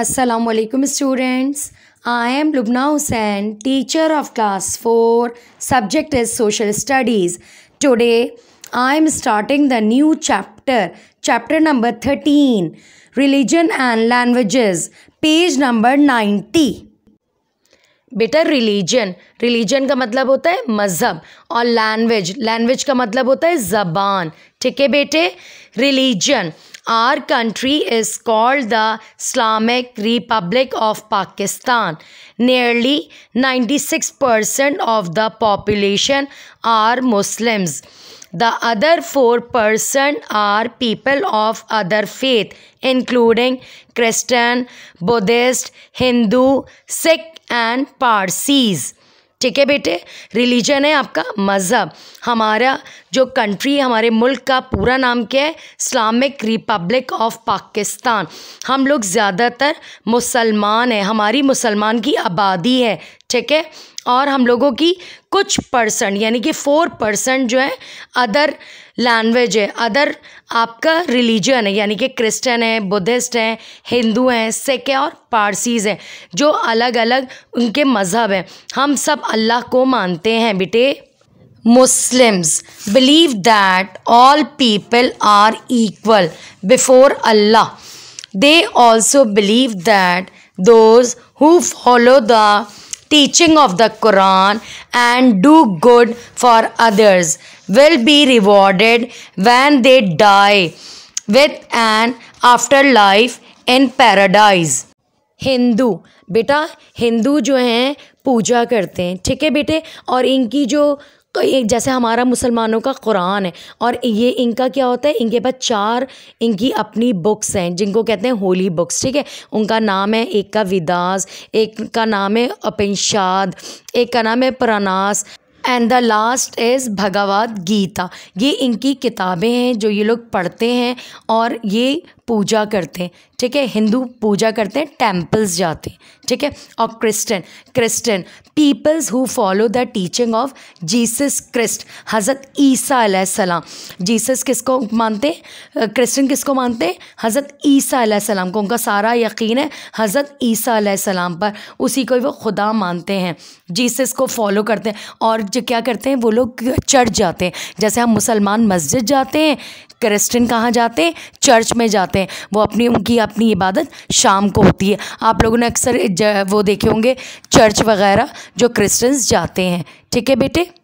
Assalamualaikum students. I am Lubna Hussain, teacher of class 4. Subject is social studies. Today I am starting the new chapter, chapter number 13, religion and languages, page number 90. बेटा religion religion का मतलब होता है मज़हब और language language का मतलब होता है ज़बान ठीक है बेटे religion Our country is called the Islamic Republic of Pakistan. Nearly 96% of the population are Muslims. The other 4% are people of other faith including Christian, Buddhist, Hindu, Sikh and Parsis. ठीक है बेटे रिलीजन है आपका मज़हब हमारा जो country हमारे मुल्क का पूरा नाम क्या है इस्लामिक रिपब्लिक ऑफ पाकिस्तान हम लोग ज़्यादातर मुसलमान हैं हमारी मुसलमान की आबादी है ठीक है और हम लोगों की कुछ परसेंट यानी कि फोर परसेंट जो है अदर लैंग्वेज है अदर आपका रिलीजन है यानी कि क्रिश्चियन है बुद्धिस्ट हैं हिंदू हैं सिख है और पारसीज़ हैं जो अलग अलग उनके मज़हब हैं हम सब अल्लाह को मानते हैं बेटे Muslims believe that all people are equal before Allah. They also believe that those who follow the teaching of the Quran and do good for others will be rewarded when they die with an afterlife in paradise. Hindu, बेटा हिंदू जो हैं पूजा करते हैं ठीक है बेटे और इनकी जो जैसे हमारा मुसलमानों का कुरान है और ये इनका क्या होता है इनके पास चार इनकी अपनी बुक्स हैं जिनको कहते हैं होली बुक्स ठीक है उनका नाम है एक का विदास एक का नाम है अपिनशाद एक का नाम है प्रनास and the last is Bhagavad Gita ये इनकी किताबें हैं जो ये लोग पढ़ते हैं और ये पूजा करते हैं ठीक है हिंदू पूजा करते हैं टेम्पल्स जाते हैं ठीक है और Christian Christian peoples who follow the teaching of Jesus Christ हज़रत ईसा सलाम जीसस किसको मानते हैं क्रिश्चियन किसको मानते हैं हज़रत ईसा सलाम को उनका सारा यकीन है हज़रत ईसा सलाम पर उसी को वो खुदा मानते हैं जीसस को फॉलो करते हैं और जो क्या करते हैं वो लोग चर्च जाते हैं जैसे हम मुसलमान मस्जिद जाते हैं क्रिस्टन कहाँ जाते हैं चर्च में जाते हैं वो अपनी उनकी अपनी इबादत शाम को होती है आप लोगों ने अक्सर वो देखे होंगे चर्च वगैरह जो क्रिस्टन्स जाते हैं ठीक है बेटे